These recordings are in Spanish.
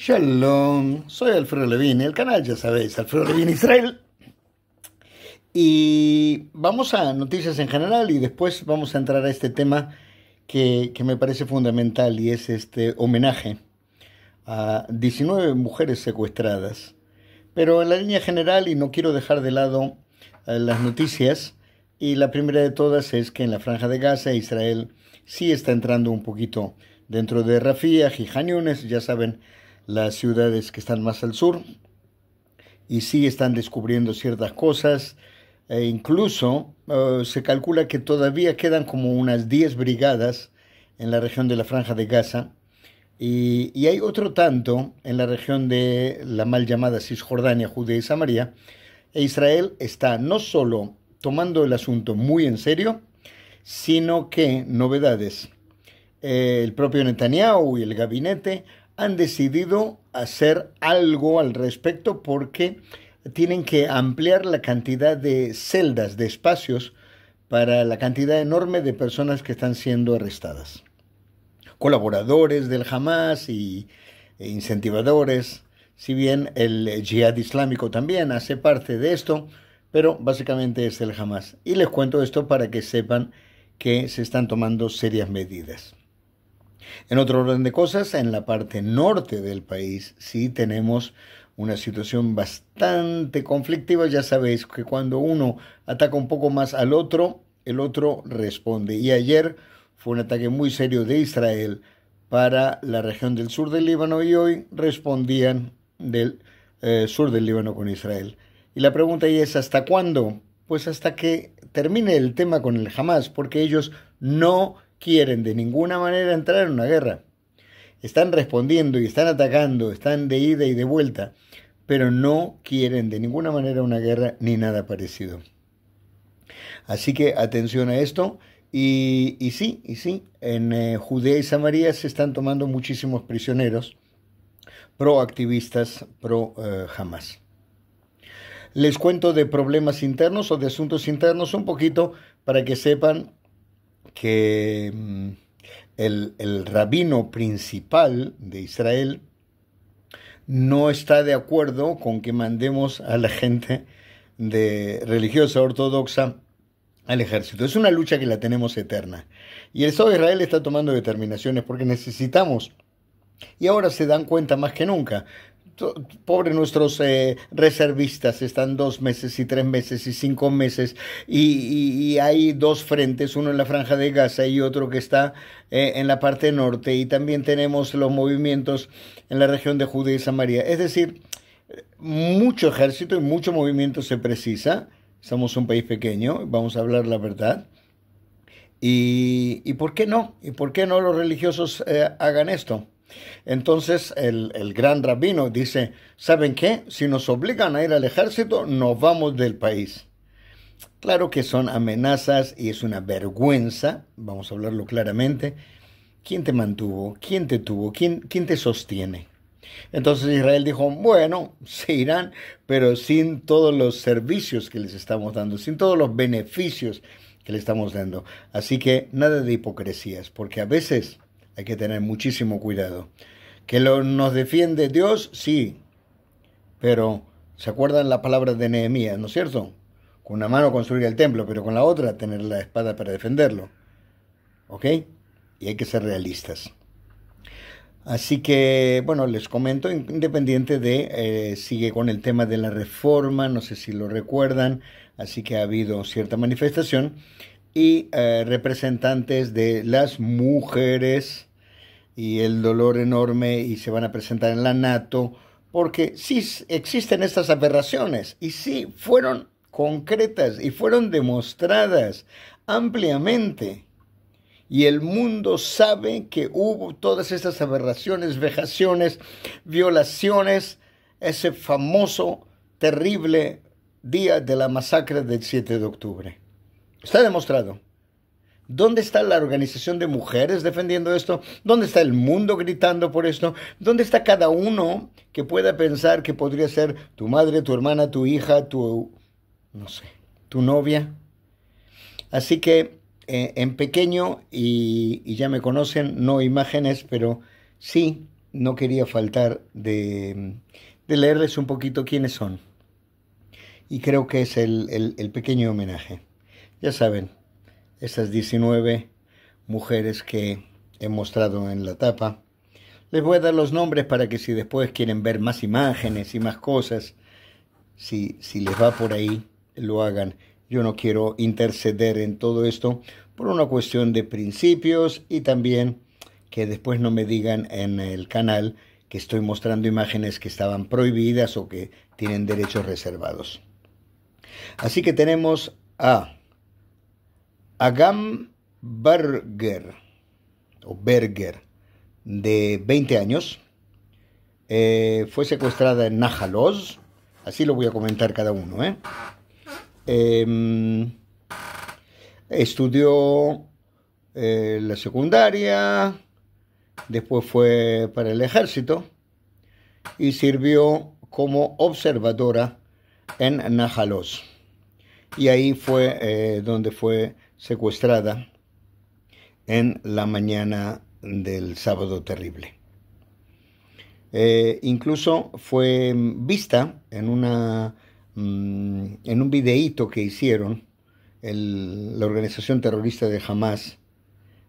Shalom, soy Alfredo Levine, el canal ya sabéis, Alfredo Levine Israel. Y vamos a noticias en general y después vamos a entrar a este tema que, me parece fundamental y es este homenaje a 19 mujeres secuestradas. Pero en la línea general, y no quiero dejar de lado eh, las noticias, y la primera de todas es que en la franja de Gaza Israel sí está entrando un poquito dentro de Rafia, Yunes, ya saben, las ciudades que están más al sur y sí están descubriendo ciertas cosas. E incluso eh, se calcula que todavía quedan como unas 10 brigadas en la región de la Franja de Gaza y, hay otro tanto en la región de la mal llamada Cisjordania, Judea y Samaria. E Israel está no solo tomando el asunto muy en serio, sino que novedades. Eh, el propio Netanyahu y el gabinete han decidido hacer algo al respecto porque tienen que ampliar la cantidad de celdas, de espacios, para la cantidad enorme de personas que están siendo arrestadas. Colaboradores del Hamas y e incentivadores, si bien el yihad islámico también hace parte de esto, pero básicamente es el Hamas. Y les cuento esto para que sepan que se están tomando serias medidas. En otro orden de cosas, en la parte norte del país sí tenemos una situación bastante conflictiva. Ya sabéis que cuando uno ataca un poco más al otro, el otro responde. Y ayer fue un ataque muy serio de Israel para la región del sur del Líbano y hoy respondían del eh, sur del Líbano con Israel. Y la pregunta ahí es, ¿hasta cuándo? Pues hasta que termine el tema con el Hamas, porque ellos no quieren de ninguna manera entrar en una guerra. Están respondiendo y están atacando, están de ida y de vuelta, pero no quieren de ninguna manera una guerra ni nada parecido. Así que atención a esto. Y, sí, y sí, en eh, Judea y Samaria se están tomando muchísimos prisioneros proactivistas pro, eh, activistas, Les cuento de problemas internos o de asuntos internos un poquito para que sepan que mm, el, rabino principal de Israel no está de acuerdo con que mandemos a la gente de religiosa ortodoxa al ejército. Es una lucha que la tenemos eterna. Y el Estado de Israel está tomando determinaciones porque necesitamos. Y ahora se dan cuenta más que nunca pobre nuestros eh, reservistas, están dos meses y tres meses y cinco meses y, hay dos frentes, uno en la franja de Gaza y otro que está eh, en la parte norte y también tenemos los movimientos en la región de Judea y Samaria. Es decir, mucho ejército y mucho movimiento se precisa. Somos un país pequeño, vamos a hablar la verdad. Y, ¿Y por qué no? ¿Y por qué no los religiosos eh, hagan esto? Entonces el, gran rabino dice, ¿saben qué? Si nos obligan a ir al ejército, nos vamos del país. Claro que son amenazas y es una vergüenza, vamos a hablarlo claramente. ¿Quién te mantuvo? ¿Quién te tuvo? ¿Quién, quién te sostiene? Entonces Israel dijo, bueno, se irán, pero sin todos los servicios que les estamos dando, sin todos los beneficios que le estamos dando. Así que nada de hipocresías, porque a veces hay que tener muchísimo cuidado. ¿Que lo, nos defiende Dios? Sí. Pero, ¿se acuerdan las palabras de Nehemías, no es cierto? Con una mano construir el templo, pero con la otra tener la espada para defenderlo. ¿Ok? Y hay que ser realistas. Así que, bueno, les comento, independiente de, eh, sigue con el tema de la reforma, no sé si lo recuerdan, así que ha habido cierta manifestación y eh, representantes de las mujeres y el dolor enorme y se van a presentar en la NATO, porque sí existen estas aberraciones y sí fueron concretas y fueron demostradas ampliamente. Y el mundo sabe que hubo todas estas aberraciones, vejaciones, violaciones, ese famoso, terrible día de la masacre del 7 de octubre. Está demostrado. ¿Dónde está la organización de mujeres defendiendo esto? ¿Dónde está el mundo gritando por esto? ¿Dónde está cada uno que pueda pensar que podría ser tu madre, tu hermana, tu hija, tu, no sé, tu novia? Así que eh, en pequeño, y, ya me conocen, no imágenes, pero sí, no quería faltar de, leerles un poquito quiénes son. Y creo que es el pequeño homenaje. Ya saben, esas 19 mujeres que he mostrado en la tapa. Les voy a dar los nombres para que si después quieren ver más imágenes y más cosas, si, si les va por ahí, lo hagan. Yo no quiero interceder en todo esto por una cuestión de principios y también que después no me digan en el canal que estoy mostrando imágenes que estaban prohibidas o que tienen derechos reservados. Así que tenemos a Agam Berger, o Berger, de 20 años, eh, fue secuestrada en Nájalos, así lo voy a comentar cada uno. ¿eh? Em, estudió eh, la secundaria, después fue para el ejército y sirvió como observadora en Nájalos. Y ahí fue eh, donde fue secuestrada en la mañana del sábado terrible. Eh, incluso fue vista en, una, mm, en un videíto que hicieron la organización terrorista de Hamas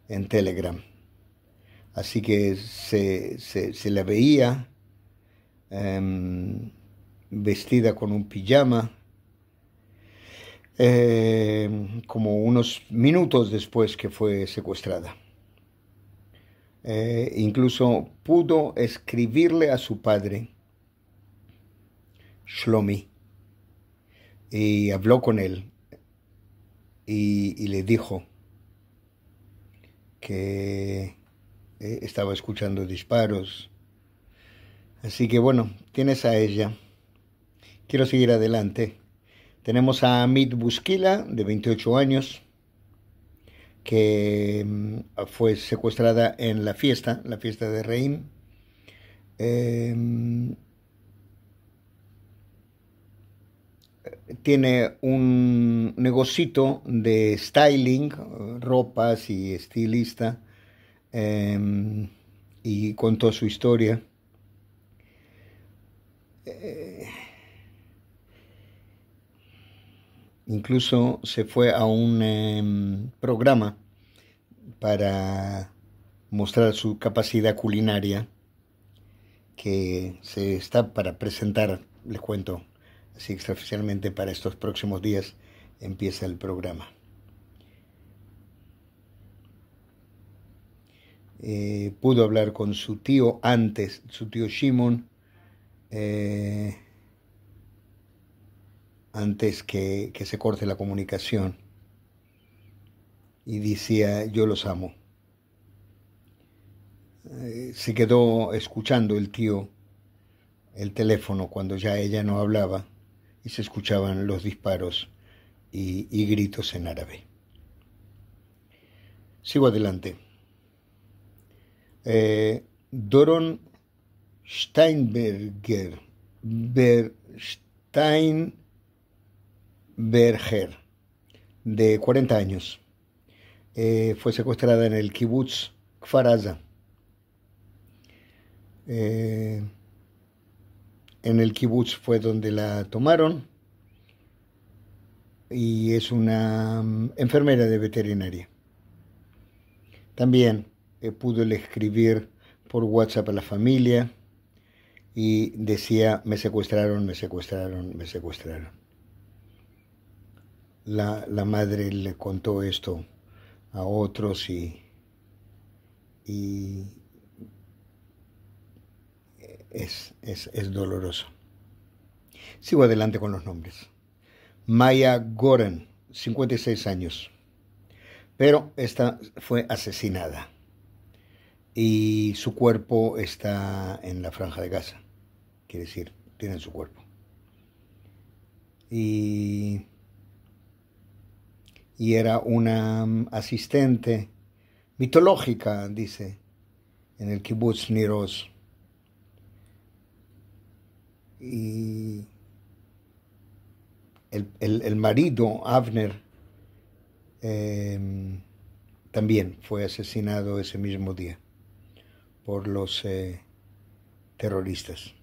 en Telegram. Así que se, la veía em, vestida con un pijama eh, como unos minutos después que fue secuestrada. Eh, incluso pudo escribirle a su padre, Shlomi, y habló con él y, le dijo que eh, estaba escuchando disparos. Así que bueno, tienes a ella. Quiero seguir adelante. Tenemos a Amit Busquila, de 28 años, que mm, fue secuestrada en la fiesta, la fiesta de Reim. Em, tiene un negocito de styling, ropas y estilista, em, y contó su historia. Eh, Incluso se fue a un em, programa para mostrar su capacidad culinaria que se está para presentar, les cuento, así extraoficialmente para estos próximos días empieza el programa. Eh, pudo hablar con su tío antes, su tío Shimon. Eh, antes que, que se corte la comunicación. Y decía, yo los amo. Eh, se quedó escuchando el tío el teléfono cuando ya ella no hablaba y se escuchaban los disparos y, y gritos en árabe. Sigo adelante. Eh, Doron Steinberger, Berstein Berger, de 40 años. Eh, fue secuestrada en el kibutz Kfaraza. Eh, en el kibutz fue donde la tomaron y es una mm, enfermera de veterinaria. También eh, pudo escribir por WhatsApp a la familia y decía, me secuestraron, me secuestraron, me secuestraron la, madre le contó esto a otros y, es, es, es doloroso. Sigo adelante con los nombres. Maya Goren, 56 años, pero esta fue asesinada y su cuerpo está en la franja de Gaza, quiere decir, tienen su cuerpo. Y y era una mm, asistente mitológica, dice, en el kibbutz Niroz. Y el, marido, Avner, em, también fue asesinado ese mismo día por los eh, terroristas.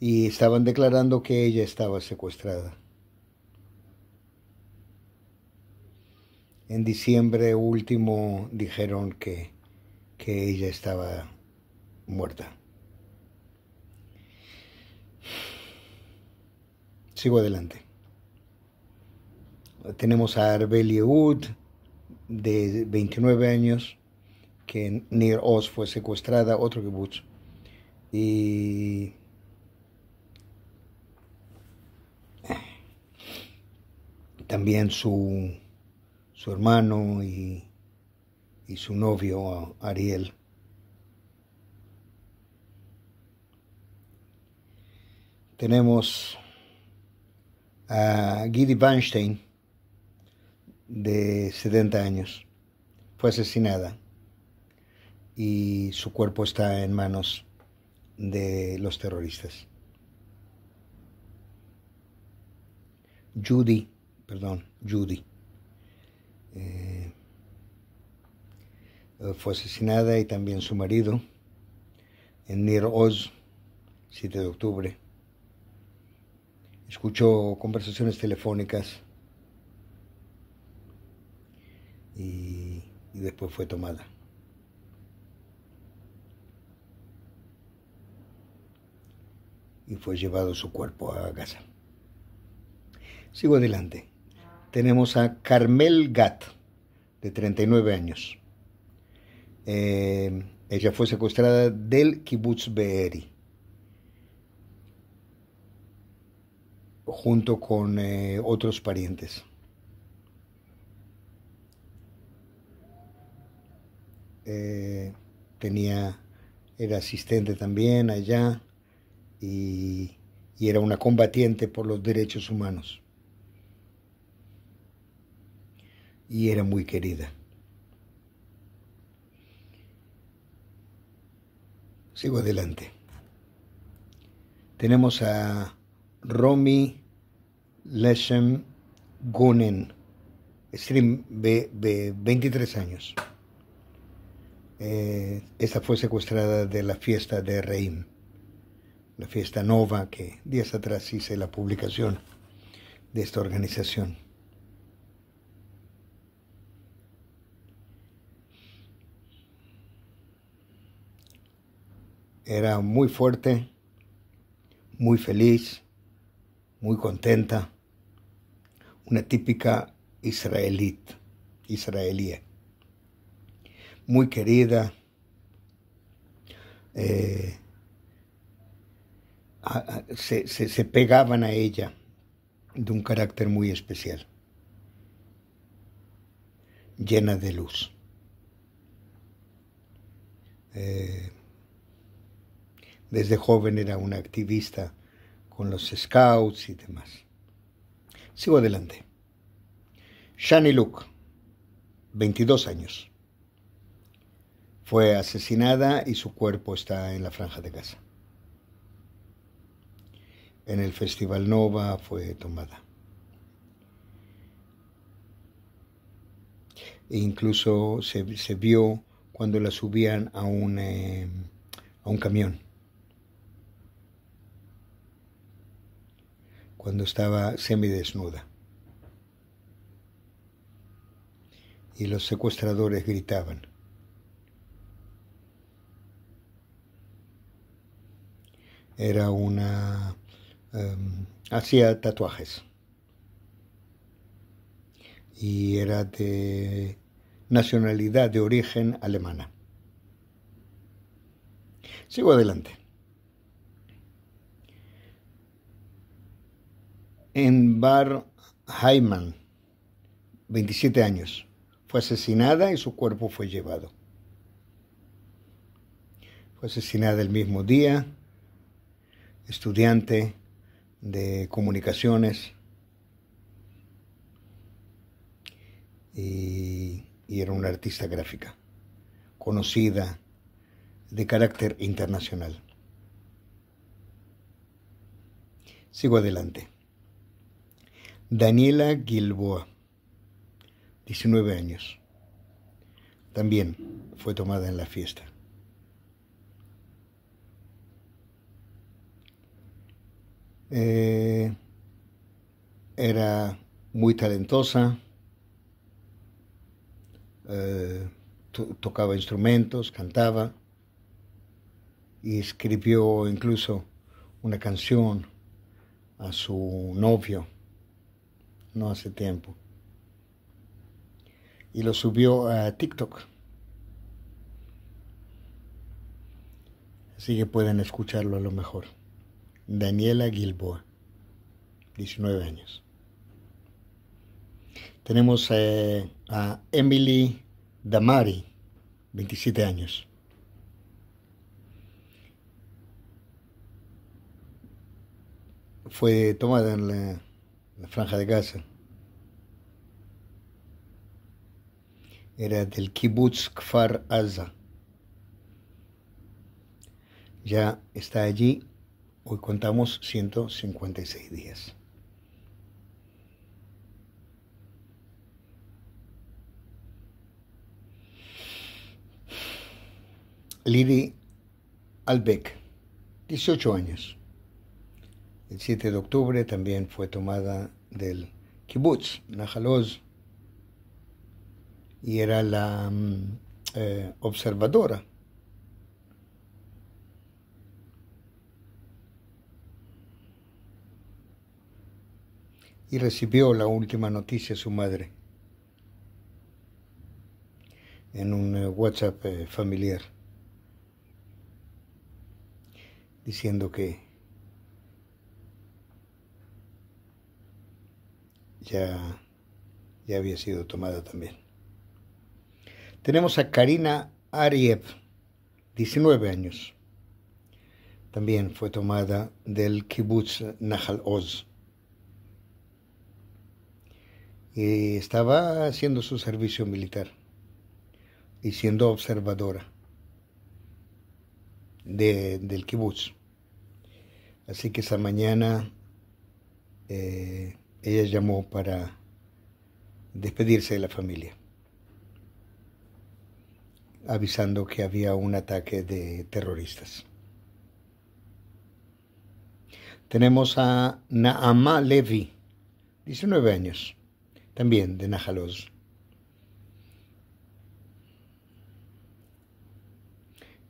Y estaban declarando que ella estaba secuestrada. en diciembre último dijeron que, que ella estaba muerta. Sigo adelante. Tenemos a Arbel Wood... de 29 años, que en Nir Oz fue secuestrada, otro kibbutz. Y eh, también su su hermano y, su novio Ariel. Tenemos a Giddy Weinstein, de 70 años. Fue asesinada y su cuerpo está en manos de los terroristas. Judy, perdón, Judy. Eh, fue asesinada y también su marido en Nir Oz, 7 de octubre. Escuchó conversaciones telefónicas y, después fue tomada. Y fue llevado su cuerpo a casa Sigo adelante tenemos a Carmel Gat, de 39 años. Eh, ella fue secuestrada del kibbutz Beeri, junto con eh, otros parientes. Eh, tenía, era asistente también allá y era una combatiente por los derechos humanos. y era muy querida. Sigo adelante. Tenemos a Romy Leshem Gunen, stream de, 23 años. Eh, esta fue secuestrada de la fiesta de Reim, la fiesta Nova, que días atrás hice la publicación de esta organización. era muy fuerte, muy feliz, muy contenta, una típica israelita, israelí, muy querida, eh, se, pegaban a ella de un carácter muy especial, llena de luz. Eh, desde joven era una activista con los scouts y demás. Sigo adelante. Shani Luke, 22 años. Fue asesinada y su cuerpo está en la franja de casa. En el Festival Nova fue tomada. E incluso se, vio cuando la subían a un, eh, a un camión. cuando estaba semidesnuda. Y los secuestradores gritaban. Era una... Em, hacía tatuajes. Y era de nacionalidad de origen alemana. Sigo adelante. en Bar Hyman, 27 años. Fue asesinada y su cuerpo fue llevado. Fue asesinada el mismo día, estudiante de comunicaciones. y era una artista gráfica, conocida, de carácter internacional. Sigo adelante. Daniela Gilboa, 19 años. También fue tomada en la fiesta. Eh, era muy talentosa, eh, tocaba instrumentos, cantaba y escribió incluso una canción a su novio no hace tiempo. Y lo subió a TikTok. Así que pueden escucharlo a lo mejor. Daniela Gilboa, 19 años. Tenemos eh, a Emily Damari, 27 años. Fue tomada en la la Franja de Gaza. Era del kibbutz Kfar Aza. Ya está allí, hoy contamos 156 días. Lidi Albeck, 18 años. El 7 de octubre también fue tomada del kibbutz Najaloz y era la mm, eh, observadora. Y recibió la última noticia su madre en un eh, WhatsApp eh, familiar diciendo que ya, ya había sido tomada también. Tenemos a Karina Ariev, 19 años. También fue tomada del kibbutz Nahal Oz. Y estaba haciendo su servicio militar y siendo observadora del kibbutz. Así que esa mañana eh, ella llamó para despedirse de la familia, avisando que había un ataque de terroristas. Tenemos a Naama Levi, 19 años, también de Najaloz.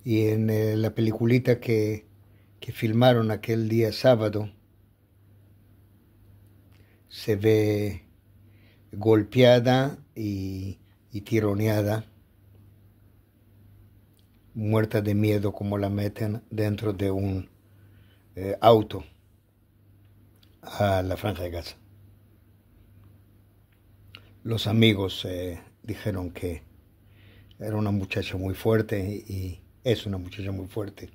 Y en eh, la peliculita que, que filmaron aquel día sábado, se ve golpeada y, tironeada, muerta de miedo como la meten dentro de un eh, auto a la franja de Gaza. Los amigos eh, dijeron que era una muchacha muy fuerte y es una muchacha muy fuerte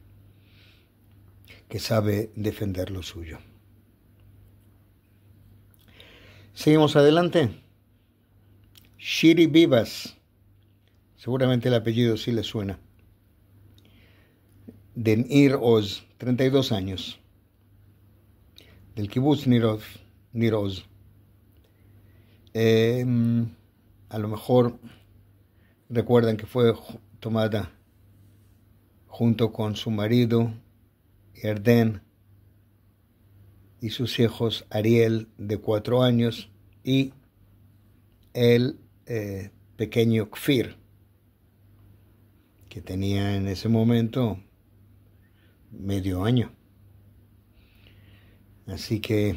que sabe defender lo suyo. Seguimos adelante. Shiri Vivas. Seguramente el apellido sí le suena. De Nir Oz, 32 años. Del kibbutz Niroz. Em, a lo mejor recuerdan que fue tomada junto con su marido, Erden, y sus hijos Ariel de cuatro años y el eh, pequeño Kfir, que tenía en ese momento medio año. Así que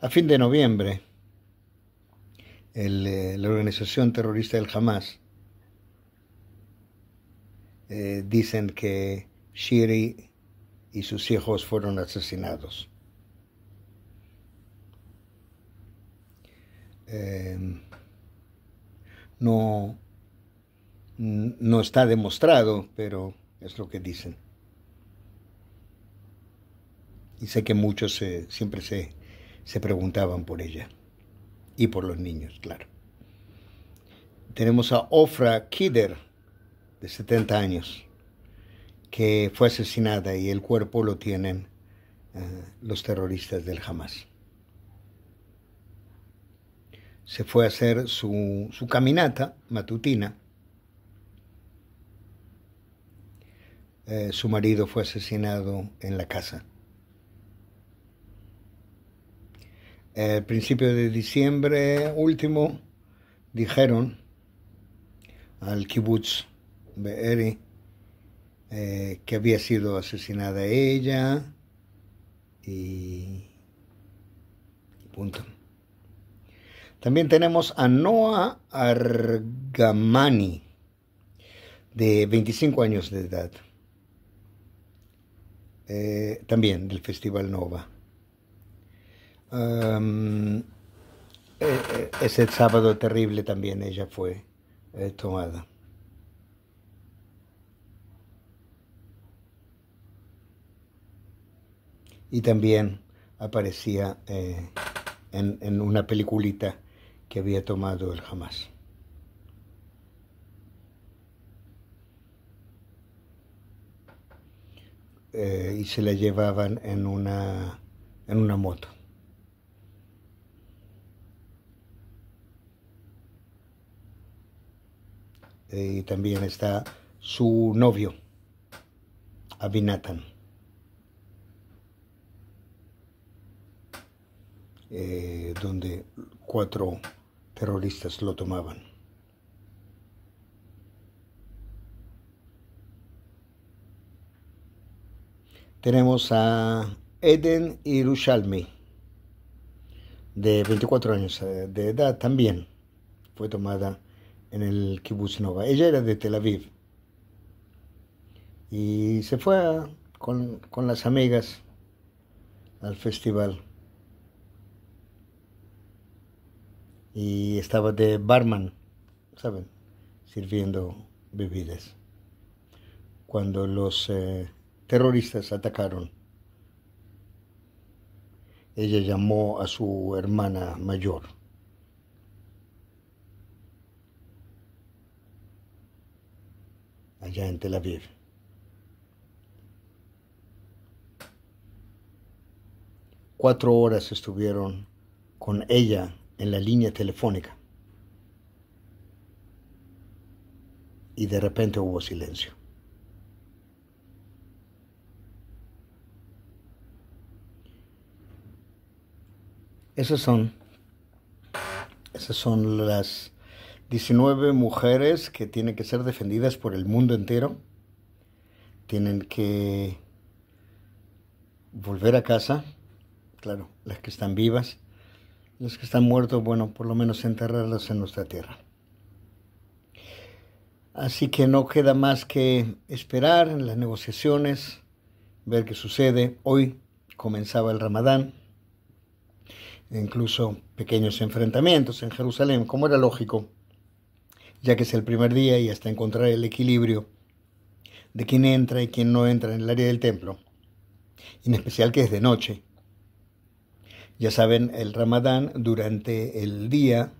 a fin de noviembre, eh, la organización terrorista del Hamas eh, dicen que Shiri y sus hijos fueron asesinados. Em, no, no está demostrado, pero es lo que dicen. Y sé que muchos eh, siempre se, se preguntaban por ella y por los niños, claro. Tenemos a Ofra Kidder, de 70 años que fue asesinada y el cuerpo lo tienen eh, los terroristas del Hamas. Se fue a hacer su, su caminata matutina. Eh, su marido fue asesinado en la casa. El eh, principio de diciembre último dijeron al kibbutz Be'eri eh, que había sido asesinada ella y, punto. También tenemos a Noa Argamani, de 25 años de edad, eh, también del Festival Nova. Eh, ese sábado terrible también ella fue tomada. y también aparecía eh, en, una peliculita que había tomado el Hamas. Eh, y se la llevaban en una, en una moto. Eh, y también está su novio, Abinatan. Eh, donde cuatro terroristas lo tomaban. Tenemos a Eden Irushalmi, de 24 años eh, de edad también. Fue tomada en el kibbutz Nova. Ella era de Tel Aviv. Y se fue con, con las amigas al festival. y estaba de barman, ¿saben? Sirviendo bebidas. Cuando los eh, terroristas atacaron, ella llamó a su hermana mayor. allá en Tel Aviv. Cuatro horas estuvieron con ella en la línea telefónica. Y de repente hubo silencio. Esas son, esas son las 19 mujeres que tienen que ser defendidas por el mundo entero. Tienen que volver a casa, claro, las que están vivas los que están muertos, bueno, por lo menos enterrarlos en nuestra tierra. Así que no queda más que esperar en las negociaciones, ver qué sucede. Hoy comenzaba el Ramadán, incluso pequeños enfrentamientos en Jerusalén, como era lógico, ya que es el primer día y hasta encontrar el equilibrio de quién entra y quién no entra en el área del templo, en especial que es de noche ya saben, el ramadán durante el día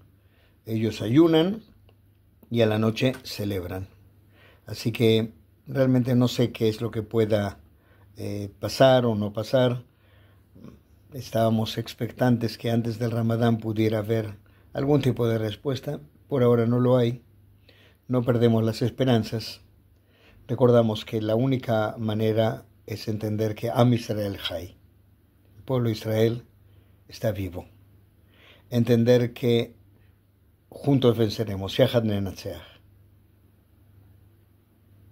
ellos ayunan y a la noche celebran. Así que realmente no sé qué es lo que pueda eh, pasar o no pasar. Estábamos expectantes que antes del ramadán pudiera haber algún tipo de respuesta. Por ahora no lo hay. No perdemos las esperanzas. Recordamos que la única manera es entender que Am Israel Jai, el pueblo de Israel, está vivo. Entender que juntos venceremos.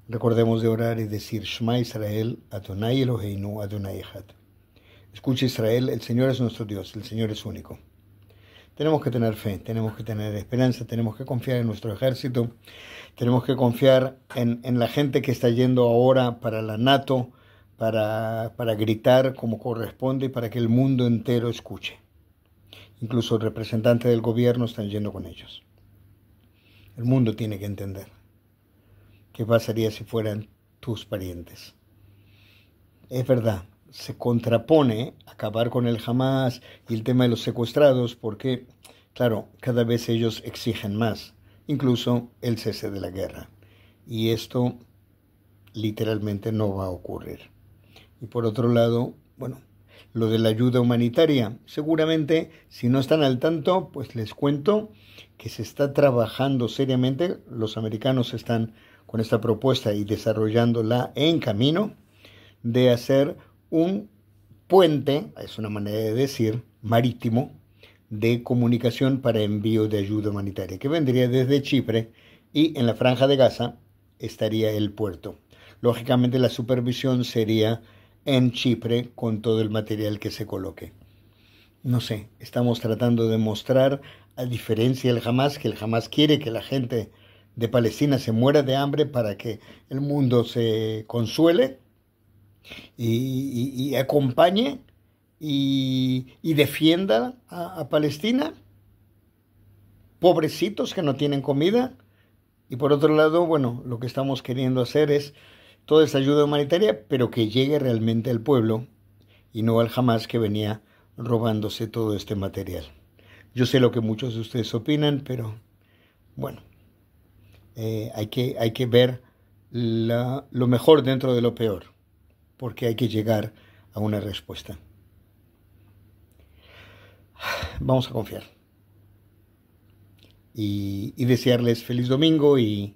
Recordemos de orar y decir Shema Israel, Adonai Escucha Israel, el Señor es nuestro Dios, el Señor es único. Tenemos que tener fe, tenemos que tener esperanza, tenemos que confiar en nuestro ejército, tenemos que confiar en, en la gente que está yendo ahora para la NATO, para, gritar como corresponde y para que el mundo entero escuche. Incluso representantes del gobierno están yendo con ellos. El mundo tiene que entender qué pasaría si fueran tus parientes. Es verdad, se contrapone acabar con el jamás y el tema de los secuestrados porque, claro, cada vez ellos exigen más, incluso el cese de la guerra. Y esto literalmente no va a ocurrir y por otro lado, bueno, lo de la ayuda humanitaria. Seguramente, si no están al tanto, pues les cuento que se está trabajando seriamente, los americanos están con esta propuesta y desarrollándola en camino, de hacer un puente, es una manera de decir, marítimo, de comunicación para envío de ayuda humanitaria, que vendría desde Chipre y en la franja de Gaza estaría el puerto. Lógicamente la supervisión sería en Chipre con todo el material que se coloque. No sé, estamos tratando de mostrar, a diferencia del Hamas, que el Hamas quiere que la gente de Palestina se muera de hambre para que el mundo se consuele y, acompañe y, defienda a Palestina. Pobrecitos que no tienen comida. Y por otro lado, bueno, lo que estamos queriendo hacer es toda esa ayuda humanitaria, pero que llegue realmente al pueblo y no al jamás que venía robándose todo este material. Yo sé lo que muchos de ustedes opinan, pero bueno, eh, hay, que, hay que ver lo mejor dentro de lo peor, porque hay que llegar a una respuesta. Vamos a confiar. y desearles feliz domingo y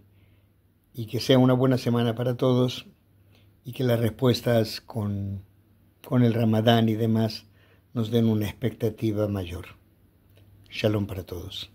y que sea una buena semana para todos y que las respuestas con, con el ramadán y demás nos den una expectativa mayor. Shalom para todos.